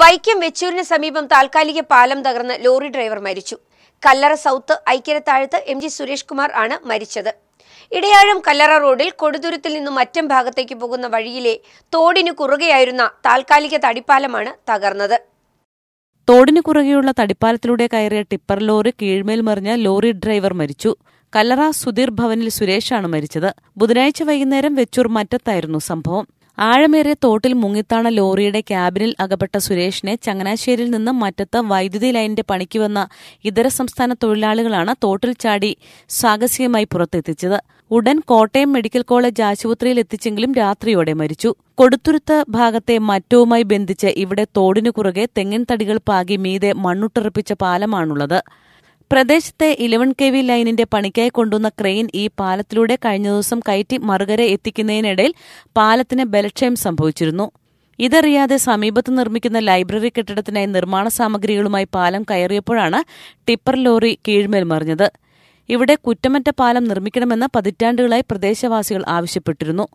വൈക്കം വെച്ചൂരിന് സമീപം താൽക്കാലിക പാലം തകർന്ന് ലോറി ഡ്രൈവർ മരിച്ചു കല്ലറ സൗത്ത് ഐക്യരത്താഴത്ത് എം ജി സുരേഷ് കുമാർ ആണ് മരിച്ചത് ഇടയാഴം കല്ലറ റോഡിൽ കൊടുതുരത്തിൽ നിന്നും മറ്റം ഭാഗത്തേക്ക് പോകുന്ന വഴിയിലെ തോടിനു കുറുകെയായിരുന്ന താൽക്കാലിക തടിപ്പാലമാണ് തകർന്നത് തോടിനു കുറുകെയുള്ള തടിപ്പാലത്തിലൂടെ കയറിയ ടിപ്പർ ലോറി കീഴ്മേൽ മറിഞ്ഞ ലോറി ഡ്രൈവർ മരിച്ചു കല്ലറ സുധീർ ഭവനിൽ സുരേഷാണ് മരിച്ചത് ബുധനാഴ്ച വൈകുന്നേരം വെച്ചൂർ മറ്റത്തായിരുന്നു സംഭവം ആഴമേറിയ തോട്ടിൽ മുങ്ങിത്താണ ലോറിയുടെ ക്യാബിനിൽ അകപ്പെട്ട സുരേഷിനെ ചങ്ങനാശ്ശേരിയിൽ നിന്ന് മറ്റത്ത് വൈദ്യുതി ലൈനിന്റെ പണിക്ക് വന്ന ഇതര സംസ്ഥാന തൊഴിലാളികളാണ് തോട്ടിൽ ചാടി സാഹസികമായി പുറത്തെത്തിച്ചത് ഉടൻ കോട്ടയം മെഡിക്കൽ കോളേജ് ആശുപത്രിയിൽ എത്തിച്ചെങ്കിലും രാത്രിയോടെ മരിച്ചു കൊടുത്തുരുത്ത ഭാഗത്തെ മറ്റവുമായി ബന്ധിച്ച് ഇവിടെ തോടിനു കുറുകെ തെങ്ങിൻ തടികൾ പാകി മീതെ മണ്ണുട്ടറപ്പിച്ച പാലമാണുള്ളത് പ്രദേശത്തെ ഇലവൻ കെ വി ലൈനിന്റെ പണിക്കായി കൊണ്ടുവന്ന ക്രെയിൻ ഈ പാലത്തിലൂടെ കഴിഞ്ഞ ദിവസം കയറ്റി മറുകര എത്തിക്കുന്നതിനിടയിൽ പാലത്തിന് ബലക്ഷയം സംഭവിച്ചിരുന്നു ഇതറിയാതെ സമീപത്ത് നിർമ്മിക്കുന്ന ലൈബ്രറി കെട്ടിടത്തിനായി നിർമ്മാണ സാമഗ്രികളുമായി പാലം കയറിയപ്പോഴാണ് ടിപ്പർ ലോറി കീഴ്മേൽ മറിഞ്ഞത് ഇവിടെ കുറ്റമറ്റ പാലം നിർമ്മിക്കണമെന്ന് പതിറ്റാണ്ടുകളായി പ്രദേശവാസികൾ ആവശ്യപ്പെട്ടിരുന്നു